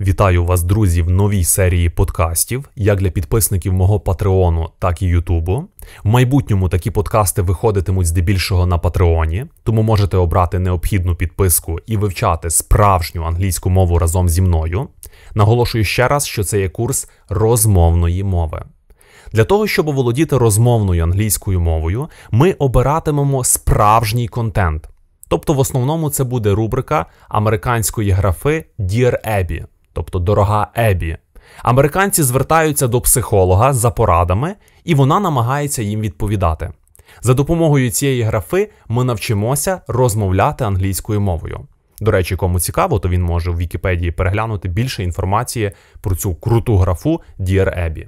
Вітаю вас, друзі, в новій серії подкастів, як для підписників мого Патреону, так і Ютубу. В майбутньому такі подкасти виходитимуть здебільшого на Патреоні, тому можете обрати необхідну підписку і вивчати справжню англійську мову разом зі мною. Наголошую ще раз, що це є курс розмовної мови. Для того, щоб володіти розмовною англійською мовою, ми обиратимемо справжній контент. Тобто, в основному це буде рубрика американської графи Dear Abby тобто дорога Ебі. Американці звертаються до психолога за порадами, і вона намагається їм відповідати. За допомогою цієї графи ми навчимося розмовляти англійською мовою. До речі, кому цікаво, то він може в Вікіпедії переглянути більше інформації про цю круту графу Dear Abby.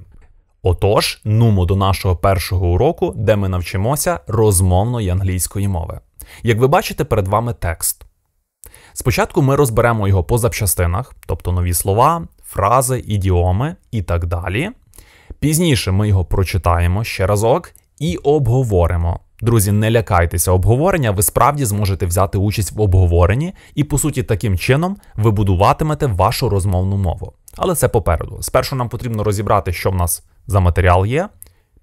Отож, нумо до нашого першого уроку, де ми навчимося розмовної англійської мови. Як ви бачите, перед вами текст. Спочатку ми розберемо його по запчастинах, тобто нові слова, фрази, ідіоми і так далі. Пізніше ми його прочитаємо ще разок і обговоримо. Друзі, не лякайтеся обговорення, ви справді зможете взяти участь в обговоренні, і, по суті, таким чином ви будуватимете вашу розмовну мову. Але це попереду. Спершу нам потрібно розібрати, що в нас за матеріал є.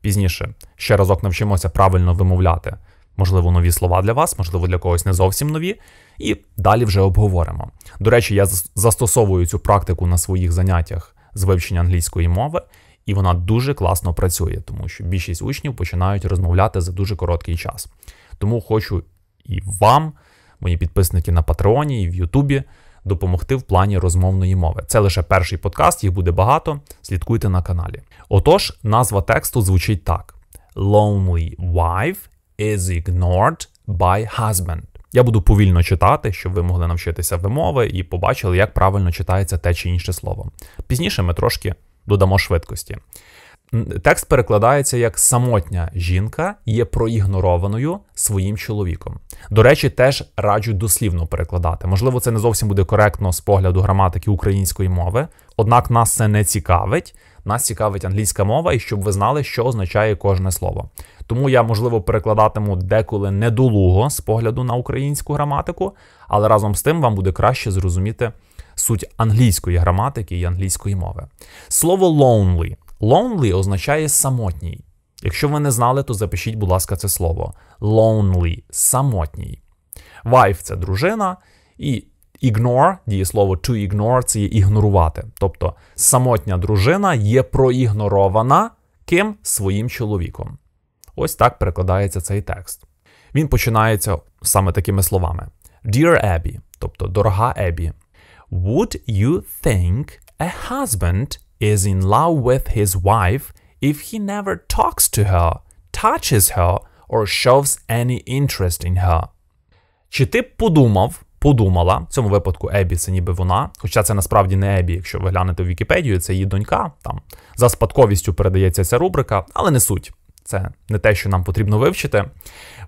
Пізніше ще разок навчимося правильно вимовляти, можливо, нові слова для вас, можливо, для когось не зовсім нові і далі вже обговоримо. До речі, я застосовую цю практику на своїх заняттях з вивчення англійської мови, і вона дуже класно працює, тому що більшість учнів починають розмовляти за дуже короткий час. Тому хочу і вам, мої підписники на Патреоні і в Ютубі, допомогти в плані розмовної мови. Це лише перший подкаст, їх буде багато. Слідкуйте на каналі. Отож, назва тексту звучить так: Lonely wife is ignored by husband. Я буду повільно читати, щоб ви могли навчитися вимови і побачили, як правильно читається те чи інше слово. Пізніше ми трошки додамо швидкості. Текст перекладається як самотня жінка є проігнорованою своїм чоловіком. До речі, теж раджу дослівно перекладати. Можливо, це не зовсім буде коректно з погляду граматики української мови, однак нас це не цікавить нас цікавить англійська мова, і щоб ви знали, що означає кожне слово. Тому я, можливо, перекладатиму деколи недолуго з погляду на українську граматику, але разом з тим вам буде краще зрозуміти суть англійської граматики і англійської мови. Слово lonely. Lonely означає самотній. Якщо ви не знали, то запишіть, будь ласка, це слово. Lonely – самотній. Wife – це дружина, і Ignore, дієслово to ignore це є ігнорувати. Тобто самотня дружина є проігнорована ким своїм чоловіком. Ось так перекладається цей текст. Він починається саме такими словами: Dear Abby, тобто дорога Ебі, Would you think a husband is in love with his wife if he never talks to her, touches her, or shows any interest in her? Чи ти б подумав? подумала. В цьому випадку Ебі це ніби вона. Хоча це насправді не Ебі, якщо ви глянете в Вікіпедію, це її донька. Там за спадковістю передається ця рубрика, але не суть. Це не те, що нам потрібно вивчити.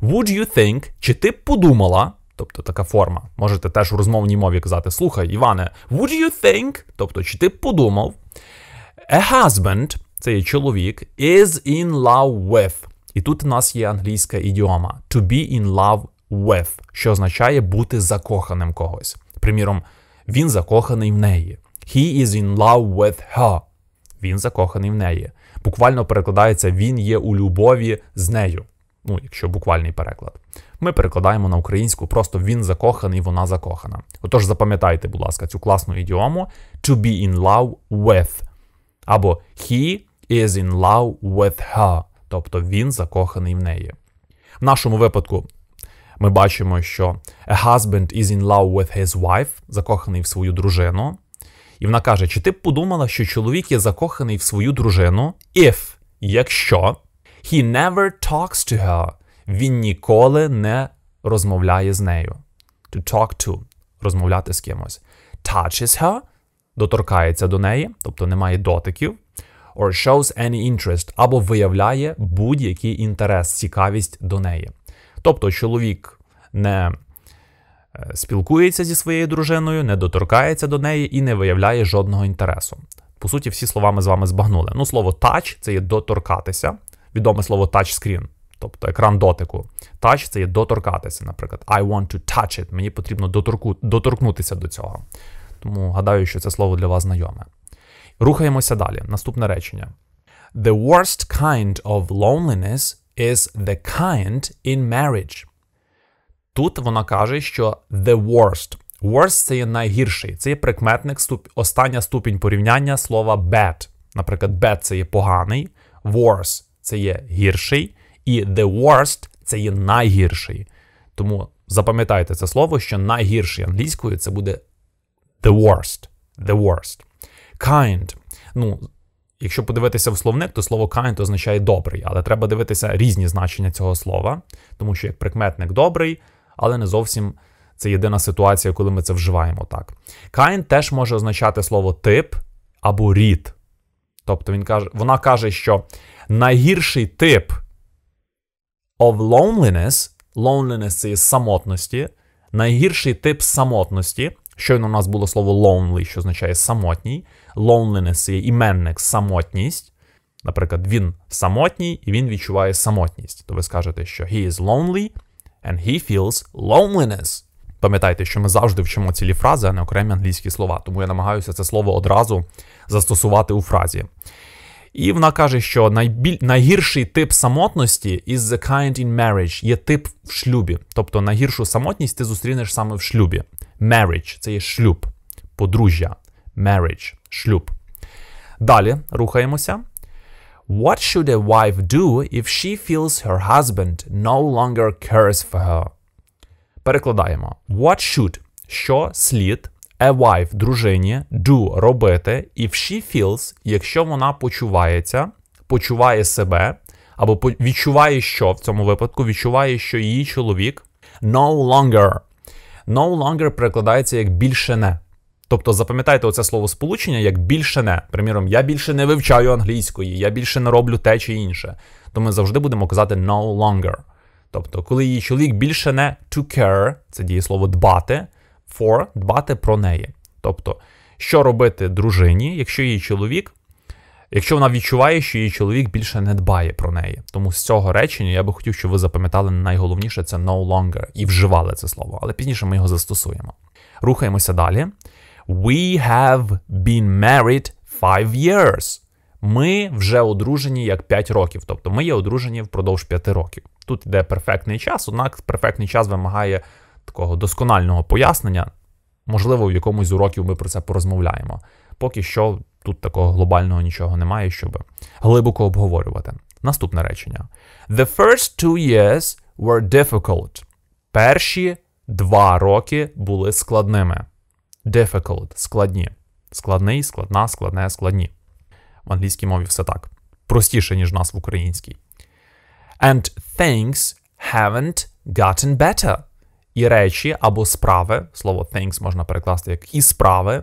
Would you think, чи ти подумала? Тобто така форма. Можете теж у розмовній мові казати: Слухай, Іване, would you think? Тобто, чи ти подумав? A husband, це є чоловік, is in love with. І тут у нас є англійська ідіома to be in love with, що означає бути закоханим когось. Приміром, він закоханий в неї. He is in love with her. Він закоханий в неї. Буквально перекладається він є у любові з нею. Ну, якщо буквальний переклад. Ми перекладаємо на українську, просто він закоханий, вона закохана. Отож, запам'ятайте, будь ласка, цю класну ідіому to be in love with. Або he is in love with her. Тобто він закоханий в неї. В нашому випадку ми бачимо, що a husband is in love with his wife, закоханий в свою дружину. І вона каже: Чи ти б подумала, що чоловік є закоханий в свою дружину, if, якщо he never talks to her, він ніколи не розмовляє з нею. To talk to розмовляти з кимось. Touches her, доторкається до неї, тобто немає дотиків. Or shows any interest, або виявляє будь-який інтерес, цікавість до неї. Тобто чоловік не е, спілкується зі своєю дружиною, не доторкається до неї і не виявляє жодного інтересу. По суті, всі слова ми з вами збагнули. Ну, слово тач це є доторкатися, відоме слово тачскрін, тобто екран дотику. Тач це є доторкатися, наприклад. I want to touch it. Мені потрібно доторку, доторкнутися до цього. Тому гадаю, що це слово для вас знайоме. Рухаємося далі. Наступне речення. The worst kind of loneliness is the kind in marriage. Тут вона каже, що the worst. Worst це є найгірший. Це є прикметник, ступ... остання ступінь порівняння слова bad. Наприклад, bad це є поганий, worse це є гірший, і the worst це є найгірший. Тому запам'ятайте це слово, що найгірший англійською це буде the worst. The worst. Kind. Ну, Якщо подивитися в словник, то слово kind означає добрий, але треба дивитися різні значення цього слова, тому що як прикметник добрий, але не зовсім це єдина ситуація, коли ми це вживаємо так. Kind теж може означати слово тип або рід. Тобто він каже, вона каже, що найгірший тип of loneliness, loneliness – це є самотності, найгірший тип самотності Щойно у нас було слово lonely, що означає самотній. Loneliness є іменник самотність. Наприклад, він самотній і він відчуває самотність. То ви скажете, що he is lonely and he feels loneliness. Пам'ятайте, що ми завжди вчимо цілі фрази, а не окремі англійські слова, тому я намагаюся це слово одразу застосувати у фразі. І вона каже, що найбіль... найгірший тип самотності is the kind in marriage, є тип в шлюбі. Тобто найгіршу самотність ти зустрінеш саме в шлюбі. Marriage це є шлюб, подружжя. Marriage шлюб. Далі рухаємося. What should a wife do if she feels her husband no longer cares for her? Перекладаємо. What should, що слід, a wife, дружині, do робити, if she feels, якщо вона почувається, почуває себе, або відчуває, що в цьому випадку відчуває, що її чоловік no longer no longer перекладається як більше не. Тобто запам'ятайте оце слово сполучення як більше не. Приміром, я більше не вивчаю англійської, я більше не роблю те чи інше. То ми завжди будемо казати no longer. Тобто, коли її чоловік більше не to care, це діє слово дбати, for дбати про неї. Тобто, що робити дружині, якщо її чоловік якщо вона відчуває, що її чоловік більше не дбає про неї. Тому з цього речення я би хотів, щоб ви запам'ятали найголовніше це no longer і вживали це слово, але пізніше ми його застосуємо. Рухаємося далі. We have been married five years. Ми вже одружені як 5 років, тобто ми є одружені впродовж 5 років. Тут йде перфектний час, однак перфектний час вимагає такого досконального пояснення. Можливо, в якомусь з уроків ми про це порозмовляємо поки що тут такого глобального нічого немає, щоб глибоко обговорювати. Наступне речення. The first two years were difficult. Перші два роки були складними. Difficult складні. Складний, складна, складне, складні. В англійській мові все так. Простіше, ніж нас в українській. And things haven't gotten better. І речі або справи, слово things можна перекласти як і справи,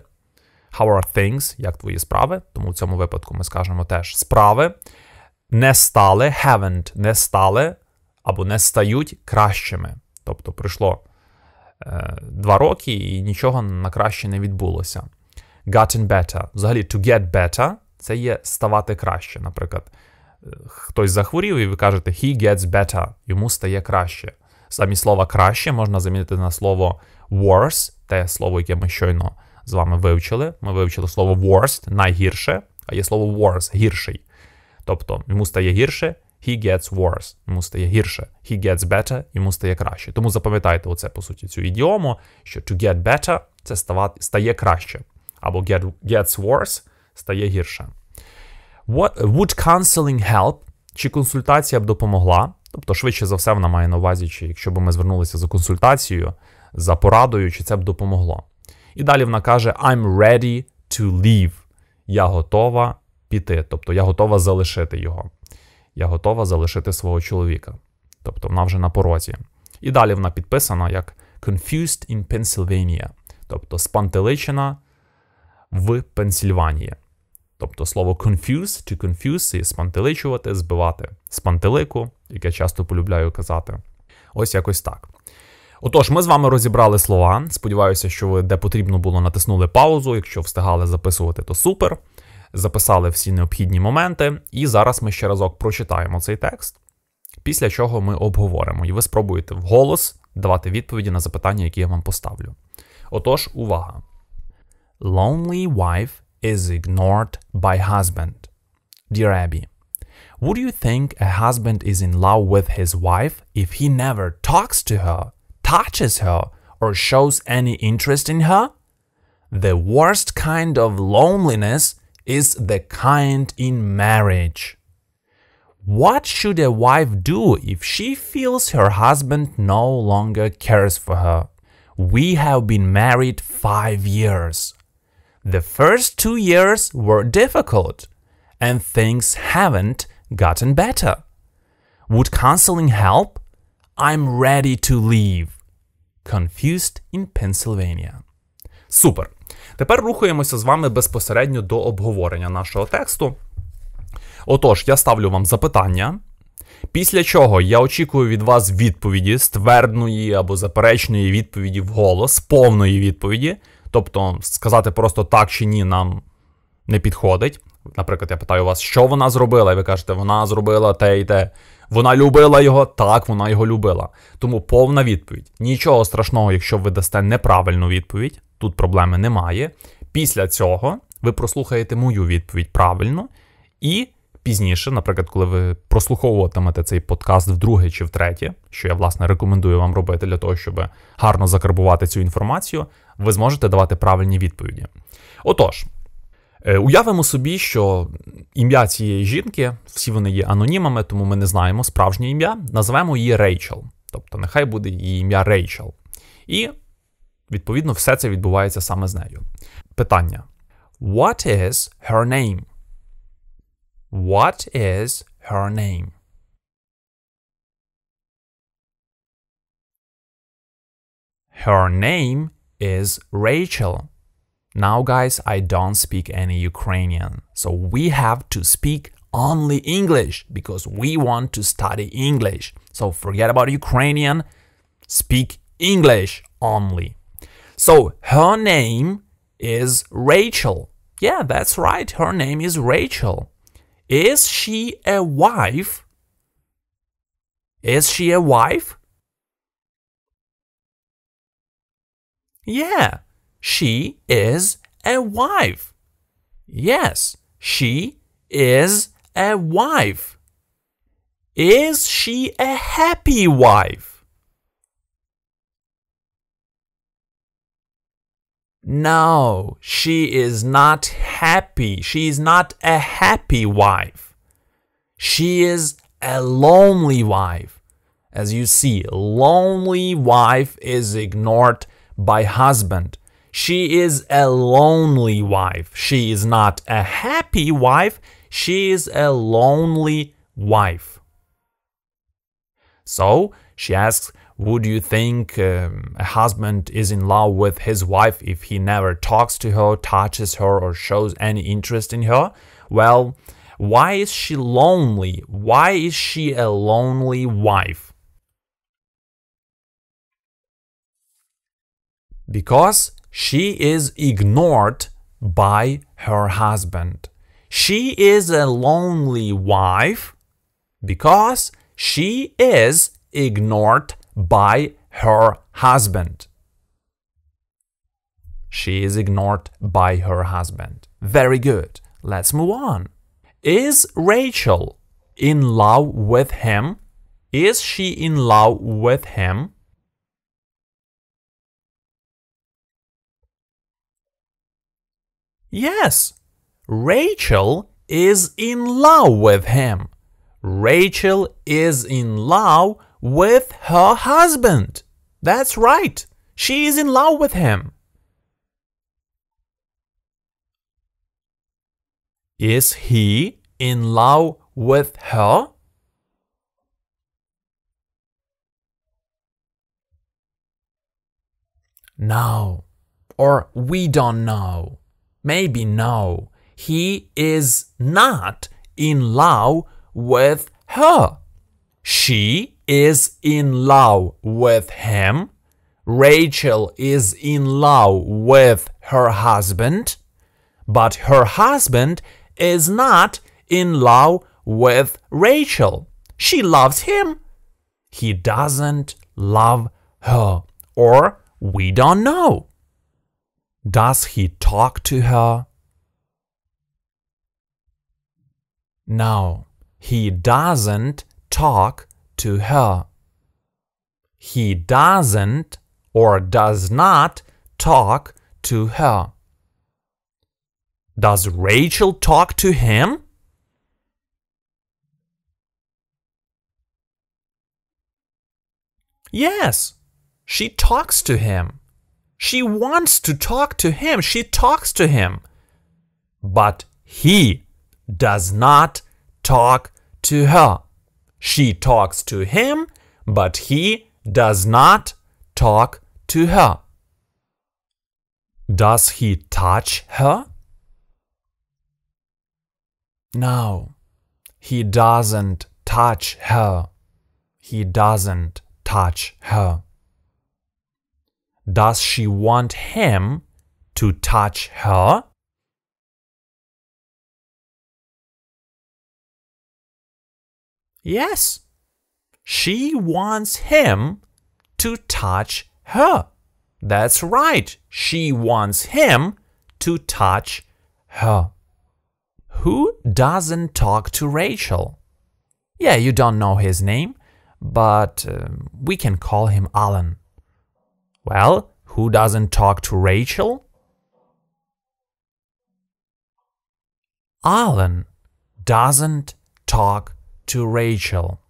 How are things? Як твої справи? Тому в цьому випадку ми скажемо теж справи не стали, haven't не стали або не стають кращими. Тобто пройшло е, два роки і нічого на краще не відбулося. Gotten better. Взагалі, to get better це є ставати краще. Наприклад, е, хтось захворів, і ви кажете he gets better, йому стає краще. Самі слова краще можна замінити на слово worse, те слово, яке ми щойно з вами вивчили. Ми вивчили слово worst найгірше, а є слово worse гірший. Тобто йому стає гірше, he gets worse, йому стає гірше, he gets better, йому стає краще. Тому запам'ятайте оце, по суті, цю ідіому, що to get better це ставати, стає краще. Або get, gets worse стає гірше. What, Would counseling help? Чи консультація б допомогла? Тобто, швидше за все, вона має на увазі, чи якщо б ми звернулися за консультацією, за порадою, чи це б допомогло. І далі вона каже: I'm ready to leave. Я готова піти. Тобто я готова залишити його. Я готова залишити свого чоловіка. Тобто вона вже на порозі. І далі вона підписана як Confused in Pennsylvania. Тобто спантеличена в Пенсільванії. Тобто слово confuse to confuse і спантеличувати, збивати. Спантелику, яке часто полюбляю казати. Ось якось так. Отож, ми з вами розібрали слова. Сподіваюся, що ви де потрібно було, натиснули паузу. Якщо встигали записувати, то супер. Записали всі необхідні моменти. І зараз ми ще разок прочитаємо цей текст, після чого ми обговоримо. І ви спробуєте вголос давати відповіді на запитання, які я вам поставлю. Отож, увага. Lonely wife is ignored by husband. Dear Abby, would you think a husband is in love with his wife if he never talks to her? touches her or shows any interest in her? The worst kind of loneliness is the kind in marriage. What should a wife do if she feels her husband no longer cares for her? We have been married five years. The first two years were difficult, and things haven't gotten better. Would counseling help? I'm ready to leave. Confused in Pennsylvania. Супер! Тепер рухаємося з вами безпосередньо до обговорення нашого тексту. Отож, я ставлю вам запитання. Після чого я очікую від вас відповіді ствердної або заперечної відповіді в голос, повної відповіді. Тобто, сказати просто так чи ні нам не підходить. Наприклад, я питаю вас, що вона зробила, і ви кажете, вона зробила те і те. Вона любила його, так вона його любила. Тому повна відповідь. Нічого страшного, якщо ви дасте неправильну відповідь, тут проблеми немає. Після цього ви прослухаєте мою відповідь правильно, і пізніше, наприклад, коли ви прослуховуватимете цей подкаст вдруге чи втретє, що я власне рекомендую вам робити для того, щоб гарно закарбувати цю інформацію, ви зможете давати правильні відповіді. Отож. Е, уявимо собі, що ім'я цієї жінки, всі вони є анонімами, тому ми не знаємо справжнє ім'я. Назвемо її Рейчел. Тобто, нехай буде її ім'я Рейчел. І, відповідно, все це відбувається саме з нею. Питання: What is her name? What is her name? Her name is Rachel. Now guys, I don't speak any Ukrainian. So we have to speak only English because we want to study English. So forget about Ukrainian, speak English only. So her name is Rachel. Yeah, that's right. Her name is Rachel. Is she a wife? Is she a wife? Yeah, she is a wife. Yes, she is a wife. Is she a happy wife? No, she is not happy. She is not a happy wife. She is a lonely wife. As you see, lonely wife is ignored by husband. She is a lonely wife. She is not a happy wife. She is a lonely wife. So she asks, Would you think um, a husband is in love with his wife if he never talks to her, touches her, or shows any interest in her? Well, why is she lonely? Why is she a lonely wife? Because she is ignored by her husband. She is a lonely wife because she is ignored by her husband. She is ignored by her husband. Very good. Let's move on. Is Rachel in love with him? Is she in love with him? Yes, Rachel is in love with him. Rachel is in love with her husband. That's right. She is in love with him. Is he in love with her? No, or we don't know. Maybe no, he is not in love with her. She is in love with him. Rachel is in love with her husband, but her husband is not in love with Rachel. She loves him. He doesn't love her, or we don't know. Does he talk to her? No, he doesn't talk to her. He doesn't or does not talk to her. Does Rachel talk to him? Yes, she talks to him. She wants to talk to him. She talks to him. But he does not talk to her. She talks to him, but he does not talk to her. Does he touch her? No, he doesn't touch her. He doesn't touch her. Does she want him to touch her? Yes, she wants him to touch her. That's right, she wants him to touch her. Who doesn't talk to Rachel? Yeah, you don't know his name, but uh, we can call him Alan. Well, who doesn't talk to Rachel? Alan doesn't talk to Rachel.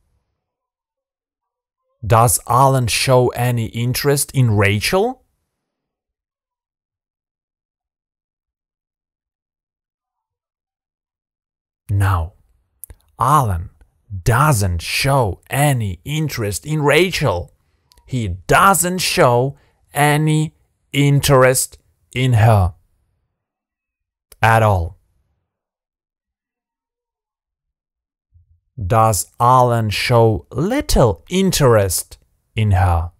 Does Alan show any interest in Rachel? No. Alan doesn't show any interest in Rachel. He doesn't show any interest in her at all. Does Alan show little interest in her?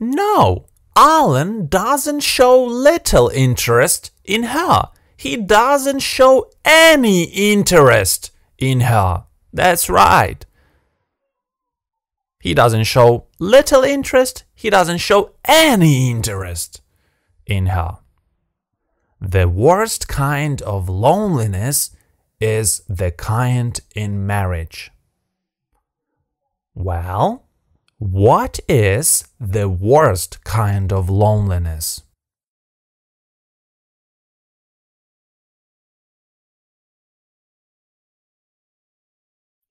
No, Alan doesn't show little interest in her. He doesn't show any interest in her. That's right. He doesn't show little interest, he doesn't show any interest in her. The worst kind of loneliness is the kind in marriage. Well, what is the worst kind of loneliness?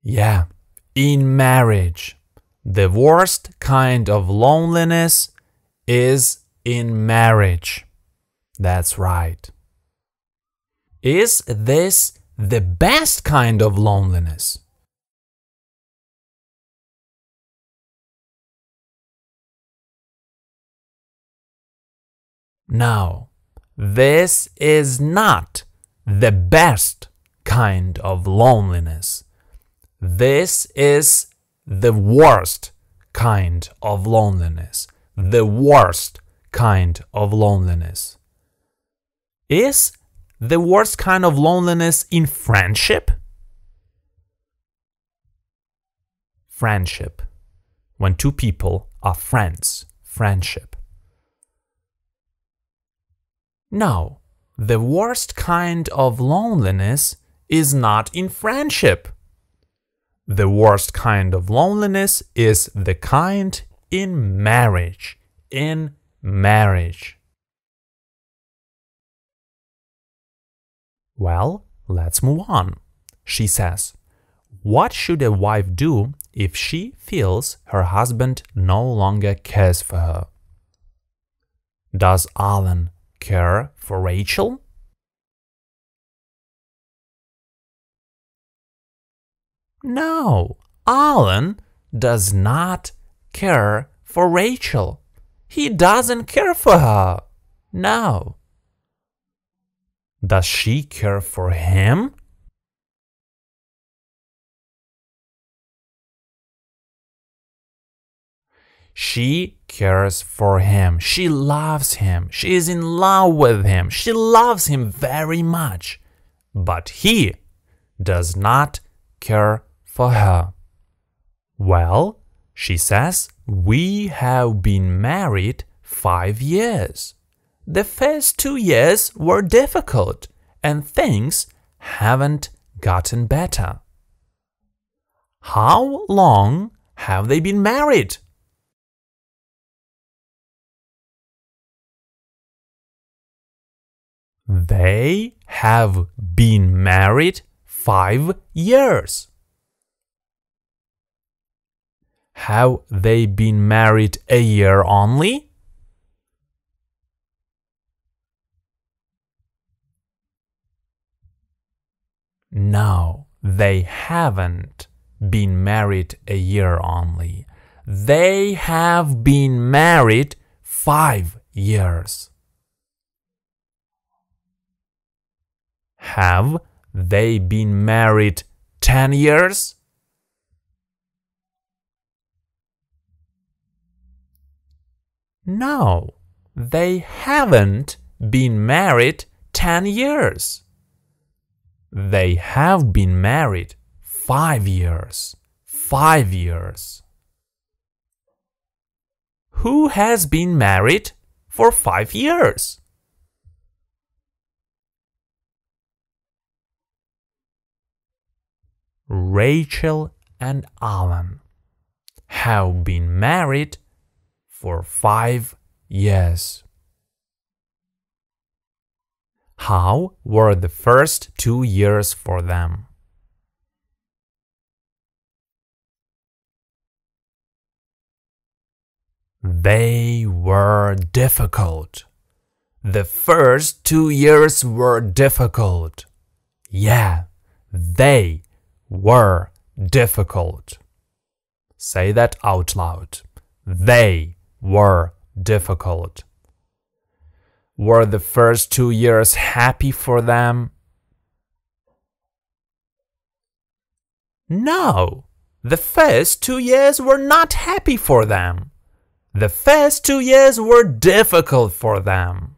Yeah, in marriage. The worst kind of loneliness is in marriage. That's right. Is this the best kind of loneliness? No, this is not the best kind of loneliness. This is the worst kind of loneliness. The worst kind of loneliness. Is the worst kind of loneliness in friendship? Friendship. When two people are friends, friendship. No, the worst kind of loneliness is not in friendship. The worst kind of loneliness is the kind in marriage. In marriage. Well, let's move on. She says, What should a wife do if she feels her husband no longer cares for her? Does Alan care for Rachel? No, Alan does not care for Rachel. He doesn't care for her. No. Does she care for him? She cares for him. She loves him. She is in love with him. She loves him very much. But he does not care for her. Well, she says, we have been married five years. The first two years were difficult and things haven't gotten better. How long have they been married? They have been married five years. Have they been married a year only? No, they haven't been married a year only. They have been married five years. Have they been married 10 years? No, they haven't been married 10 years. They have been married 5 years. 5 years. Who has been married for 5 years? Rachel and Alan have been married for five years. How were the first two years for them? They were difficult. The first two years were difficult. Yeah, they were difficult. Say that out loud. They were difficult. Were the first two years happy for them? No, the first two years were not happy for them. The first two years were difficult for them.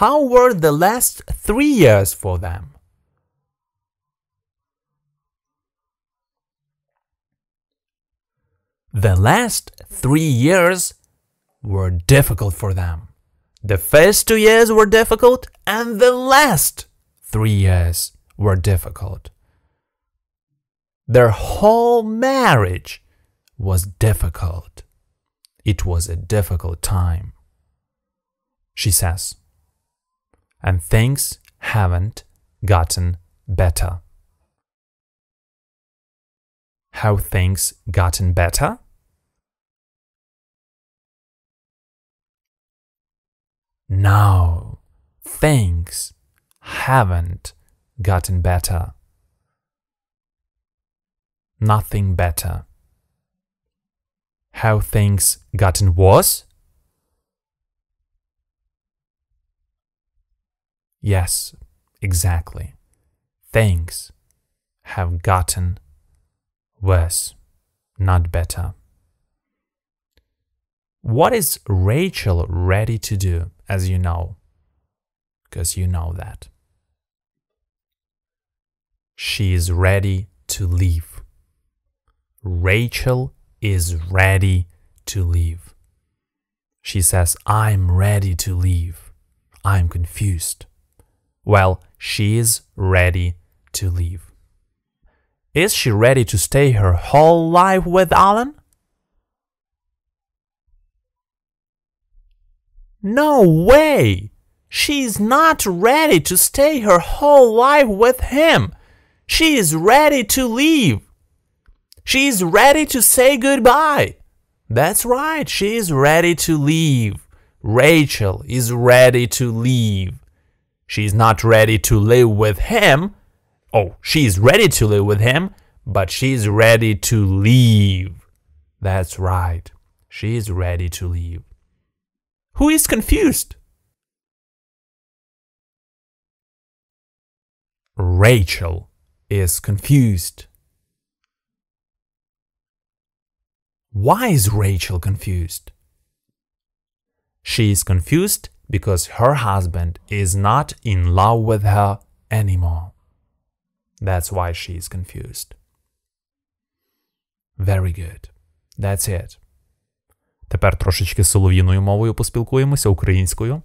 How were the last three years for them? The last three years were difficult for them. The first two years were difficult, and the last three years were difficult. Their whole marriage was difficult. It was a difficult time, she says. And things haven't gotten better. How things gotten better? No, things haven't gotten better. Nothing better. How things gotten worse? Yes, exactly. Things have gotten Worse, not better. What is Rachel ready to do, as you know? Because you know that. She is ready to leave. Rachel is ready to leave. She says, I'm ready to leave. I'm confused. Well, she is ready to leave. Is she ready to stay her whole life with Alan? No way! She is not ready to stay her whole life with him. She is ready to leave. She is ready to say goodbye. That's right, she is ready to leave. Rachel is ready to leave. She is not ready to live with him, Oh, she's ready to live with him, but she's ready to leave. That's right. She's ready to leave. Who is confused? Rachel is confused. Why is Rachel confused? She is confused because her husband is not in love with her anymore. That's why she's confused. Very good. That's it. Тепер трошечки солов'їною мовою поспілкуємося українською.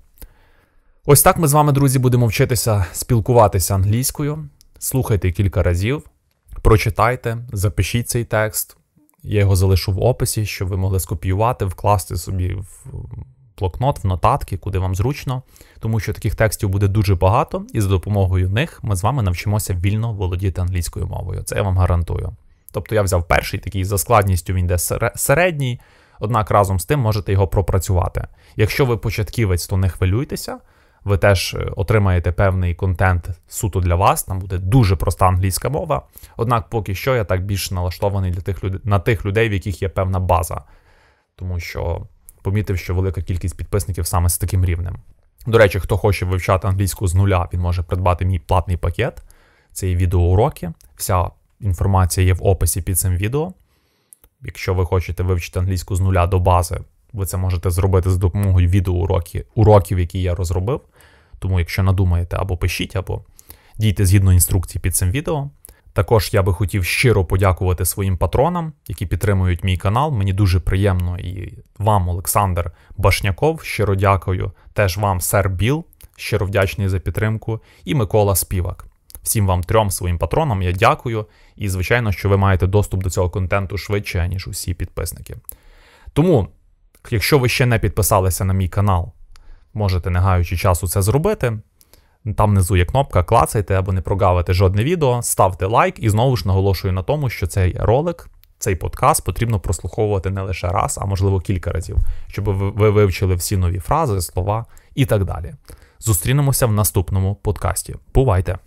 Ось так ми з вами, друзі, будемо вчитися спілкуватися англійською. Слухайте кілька разів, прочитайте, запишіть цей текст. Я його залишу в описі, щоб ви могли скопіювати, вкласти собі в блокнот, в нотатки, куди вам зручно, тому що таких текстів буде дуже багато, і за допомогою них ми з вами навчимося вільно володіти англійською мовою. Це я вам гарантую. Тобто я взяв перший такий за складністю, він йде середній, однак разом з тим можете його пропрацювати. Якщо ви початківець, то не хвилюйтеся. Ви теж е, отримаєте певний контент суто для вас. Там буде дуже проста англійська мова. Однак, поки що я так більш налаштований для тих людей на тих людей, в яких є певна база, тому що помітив, що велика кількість підписників саме з таким рівнем. До речі, хто хоче вивчати англійську з нуля, він може придбати мій платний пакет. Це є відеоуроки. Вся інформація є в описі під цим відео. Якщо ви хочете вивчити англійську з нуля до бази, ви це можете зробити за допомогою відеоуроків, уроків, які я розробив. Тому, якщо надумаєте, або пишіть, або дійте згідно інструкцій під цим відео. Також я би хотів щиро подякувати своїм патронам, які підтримують мій канал. Мені дуже приємно і вам, Олександр Башняков. Щиро дякую. Теж вам, сер Біл, щиро вдячний за підтримку, і Микола Співак. Всім вам трьом своїм патронам я дякую. І, звичайно, що ви маєте доступ до цього контенту швидше, ніж усі підписники. Тому, якщо ви ще не підписалися на мій канал, можете не гаючи часу це зробити. Там внизу є кнопка клацайте, або не прогавити жодне відео, ставте лайк і знову ж наголошую на тому, що цей ролик, цей подкаст потрібно прослуховувати не лише раз, а можливо кілька разів, щоб ви вивчили всі нові фрази, слова і так далі. Зустрінемося в наступному подкасті. Бувайте!